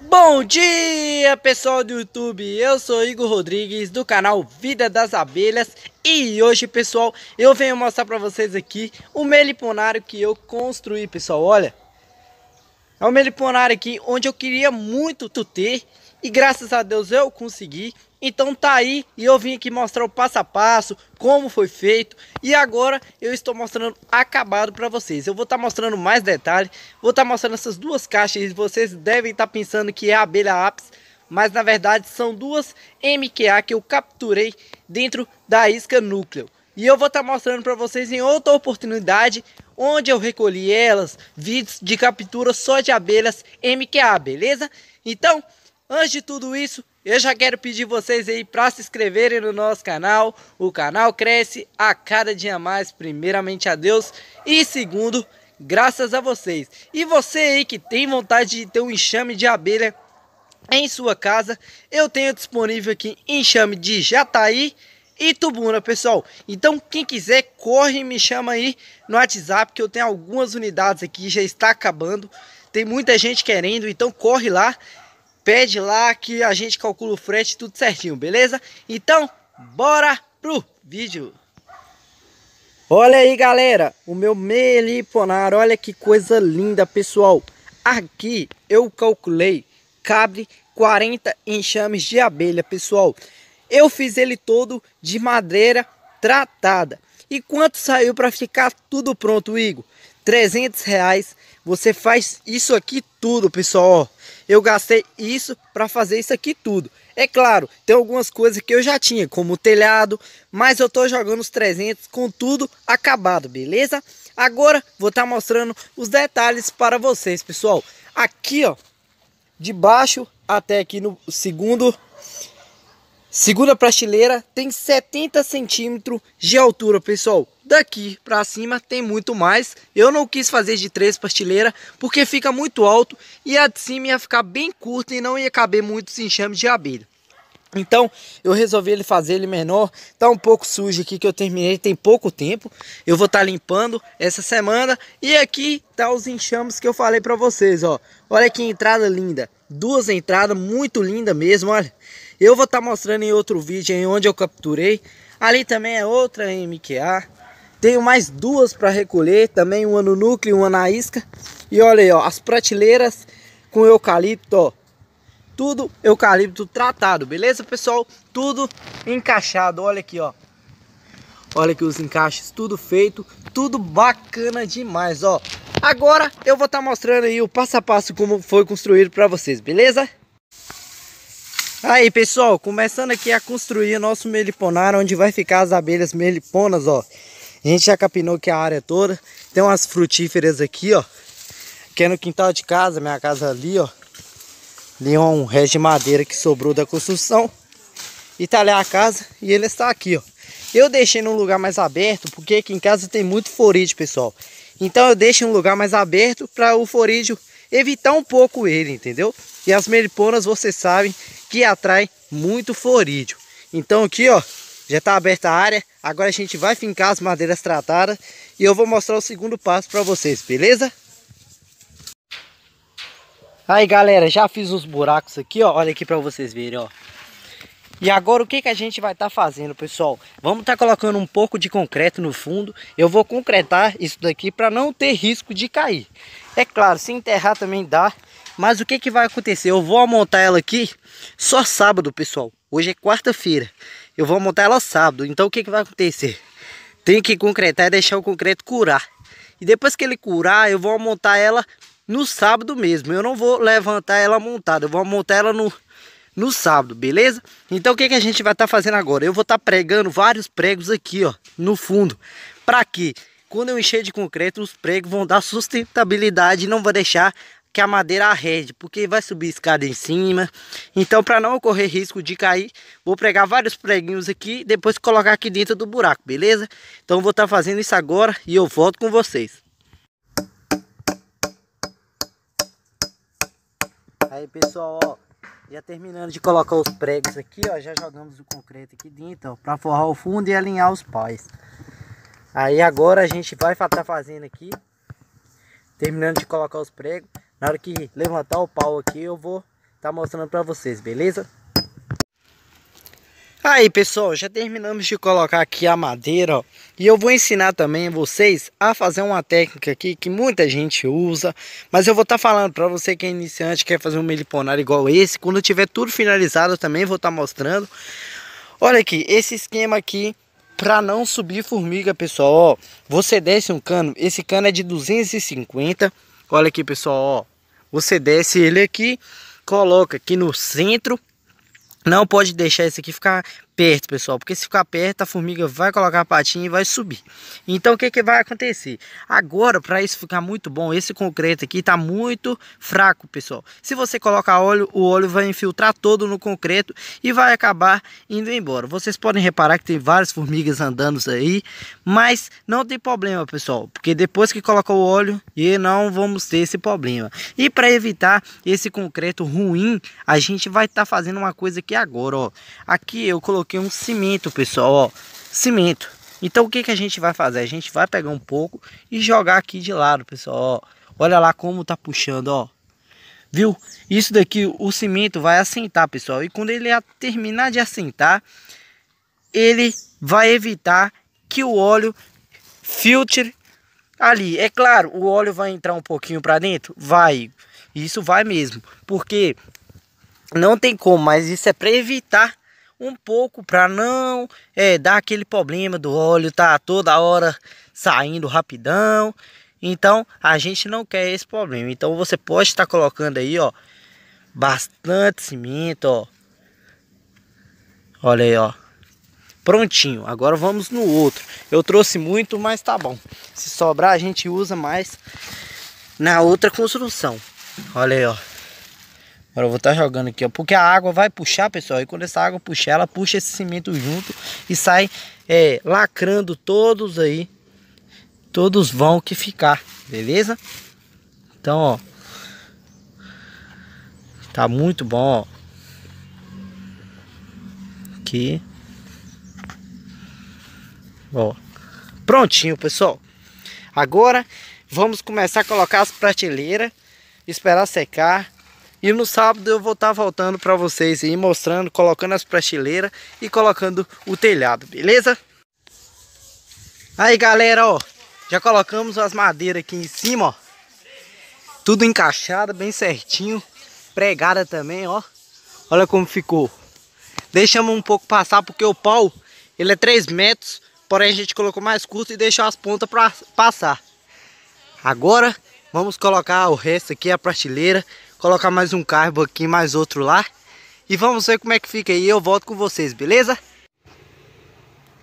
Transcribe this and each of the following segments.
Bom dia pessoal do YouTube, eu sou Igor Rodrigues do canal Vida das Abelhas e hoje pessoal eu venho mostrar para vocês aqui o meliponário que eu construí pessoal, olha é o meliponário aqui onde eu queria muito ter e graças a Deus eu consegui. Então tá aí e eu vim aqui mostrar o passo a passo, como foi feito e agora eu estou mostrando acabado para vocês. Eu vou estar tá mostrando mais detalhes. vou estar tá mostrando essas duas caixas e vocês devem estar tá pensando que é a abelha ápice, mas na verdade são duas MQA que eu capturei dentro da isca núcleo. E eu vou estar tá mostrando para vocês em outra oportunidade onde eu recolhi elas, vídeos de captura só de abelhas MQA, beleza? Então, Antes de tudo isso, eu já quero pedir vocês aí para se inscreverem no nosso canal. O canal cresce a cada dia mais, primeiramente a Deus e segundo, graças a vocês. E você aí que tem vontade de ter um enxame de abelha em sua casa, eu tenho disponível aqui enxame de jataí e tubuna, pessoal. Então, quem quiser, corre e me chama aí no WhatsApp que eu tenho algumas unidades aqui, já está acabando. Tem muita gente querendo, então corre lá pede lá que a gente calcula o frete tudo certinho, beleza? Então, bora pro vídeo! Olha aí, galera, o meu meliponar, olha que coisa linda, pessoal. Aqui eu calculei, cabe 40 enxames de abelha, pessoal. Eu fiz ele todo de madeira tratada. E quanto saiu para ficar tudo pronto, Igor? 300 reais. Você faz isso aqui tudo, pessoal. Eu gastei isso para fazer isso aqui tudo. É claro, tem algumas coisas que eu já tinha, como o telhado, mas eu tô jogando os 300 com tudo acabado, beleza? Agora vou estar tá mostrando os detalhes para vocês, pessoal. Aqui, ó, de baixo até aqui no segundo segunda prateleira tem 70 centímetros de altura, pessoal. Daqui para cima tem muito mais. Eu não quis fazer de três prateleiras porque fica muito alto e a de cima ia ficar bem curta e não ia caber muitos enxames de abelha. Então eu resolvi ele fazer ele menor, tá um pouco sujo aqui que eu terminei tem pouco tempo. Eu vou estar tá limpando essa semana e aqui tá os enxames que eu falei para vocês, ó. Olha que entrada linda, duas entradas muito linda mesmo, olha. Eu vou estar tá mostrando em outro vídeo em onde eu capturei. Ali também é outra MQA. Tenho mais duas para recolher, também uma no núcleo, uma na isca. E olha aí, ó, as prateleiras com eucalipto, ó. Tudo eucalipto tratado, beleza, pessoal? Tudo encaixado, olha aqui, ó. Olha aqui os encaixes, tudo feito, tudo bacana demais, ó. Agora eu vou estar tá mostrando aí o passo a passo como foi construído para vocês, beleza? Aí pessoal, começando aqui a construir o nosso meliponário, onde vai ficar as abelhas meliponas, ó. A gente já capinou aqui a área toda. Tem umas frutíferas aqui, ó. Que é no quintal de casa, minha casa ali, ó. Ali é um resto de madeira que sobrou da construção. E tá ali a casa e ele está aqui, ó. Eu deixei num lugar mais aberto, porque aqui em casa tem muito forídeo, pessoal. Então eu deixo um lugar mais aberto para o forídeo evitar um pouco ele, entendeu? E as meliponas, vocês sabem que atrai muito forídeo. Então aqui, ó, já está aberta a área. Agora a gente vai fincar as madeiras tratadas. E eu vou mostrar o segundo passo para vocês, beleza? Aí galera, já fiz uns buracos aqui, ó. Olha aqui para vocês verem, ó. E agora o que, que a gente vai estar tá fazendo, pessoal? Vamos estar tá colocando um pouco de concreto no fundo. Eu vou concretar isso daqui para não ter risco de cair. É claro, se enterrar também dá. Mas o que, que vai acontecer? Eu vou montar ela aqui só sábado, pessoal. Hoje é quarta-feira. Eu vou montar ela sábado. Então o que, que vai acontecer? Tem que concretar e deixar o concreto curar. E depois que ele curar, eu vou montar ela no sábado mesmo. Eu não vou levantar ela montada. Eu vou montar ela no, no sábado, beleza? Então o que, que a gente vai estar tá fazendo agora? Eu vou estar tá pregando vários pregos aqui, ó, no fundo. Para que quando eu encher de concreto, os pregos vão dar sustentabilidade e não vai deixar que a madeira arrede, porque vai subir escada em cima. Então, para não ocorrer risco de cair, vou pregar vários preguinhos aqui, depois colocar aqui dentro do buraco, beleza? Então, vou estar tá fazendo isso agora e eu volto com vocês. Aí, pessoal, ó, já terminando de colocar os pregos aqui, ó, já jogamos o concreto aqui dentro, para forrar o fundo e alinhar os pais. Aí agora a gente vai estar tá fazendo aqui, terminando de colocar os pregos, na hora que levantar o pau aqui, eu vou estar tá mostrando para vocês, beleza? Aí pessoal, já terminamos de colocar aqui a madeira ó, e eu vou ensinar também vocês a fazer uma técnica aqui que muita gente usa, mas eu vou estar tá falando para você que é iniciante, quer fazer um meliponário igual esse, quando tiver tudo finalizado também vou estar tá mostrando. Olha aqui, esse esquema aqui para não subir formiga pessoal, ó, você desce um cano, esse cano é de 250 Olha aqui, pessoal, ó. Você desce ele aqui, coloca aqui no centro. Não pode deixar esse aqui ficar perto, pessoal, porque se ficar perto, a formiga vai colocar a patinha e vai subir. Então, o que, que vai acontecer? Agora, para isso ficar muito bom, esse concreto aqui está muito fraco, pessoal. Se você colocar óleo, o óleo vai infiltrar todo no concreto e vai acabar indo embora. Vocês podem reparar que tem várias formigas andando aí, mas não tem problema, pessoal, porque depois que colocar o óleo, e não vamos ter esse problema. E para evitar esse concreto ruim, a gente vai estar tá fazendo uma coisa aqui agora, ó. Aqui eu coloquei que um cimento, pessoal, ó, cimento. Então o que, que a gente vai fazer? A gente vai pegar um pouco e jogar aqui de lado, pessoal, ó. Olha lá como tá puxando, ó. Viu? Isso daqui, o cimento vai assentar, pessoal. E quando ele terminar de assentar, ele vai evitar que o óleo filtre ali. É claro, o óleo vai entrar um pouquinho para dentro? Vai. Isso vai mesmo. Porque não tem como, mas isso é para evitar um pouco para não é, dar aquele problema do óleo tá toda hora saindo rapidão. Então a gente não quer esse problema. Então você pode estar colocando aí, ó, bastante cimento, ó. Olha aí, ó. Prontinho. Agora vamos no outro. Eu trouxe muito, mas tá bom. Se sobrar a gente usa mais na outra construção. Olha aí, ó. Agora eu vou estar tá jogando aqui, ó. Porque a água vai puxar, pessoal. E quando essa água puxar, ela puxa esse cimento junto e sai é, lacrando todos aí. Todos vão que ficar, beleza? Então, ó. Tá muito bom, ó. Aqui. Ó. Prontinho, pessoal. Agora vamos começar a colocar as prateleiras, esperar secar e no sábado eu vou estar tá voltando para vocês aí, mostrando, colocando as prateleiras e colocando o telhado, beleza? Aí galera, ó, já colocamos as madeiras aqui em cima, ó. Tudo encaixado, bem certinho, pregada também, ó. Olha como ficou. Deixamos um pouco passar porque o pau, ele é 3 metros, porém a gente colocou mais curto e deixou as pontas para passar. Agora, vamos colocar o resto aqui, a prateleira, Colocar mais um carbo aqui, mais outro lá. E vamos ver como é que fica aí. Eu volto com vocês, beleza?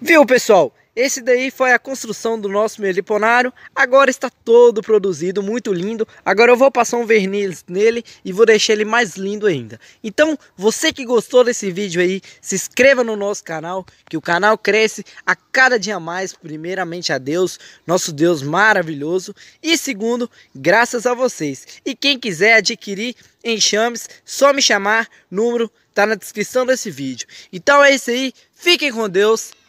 Viu, pessoal? Esse daí foi a construção do nosso meliponário. Agora está todo produzido, muito lindo. Agora eu vou passar um verniz nele e vou deixar ele mais lindo ainda. Então, você que gostou desse vídeo aí, se inscreva no nosso canal, que o canal cresce a cada dia mais, primeiramente a Deus, nosso Deus maravilhoso, e segundo, graças a vocês. E quem quiser adquirir enxames, só me chamar, número está na descrição desse vídeo. Então é isso aí, fiquem com Deus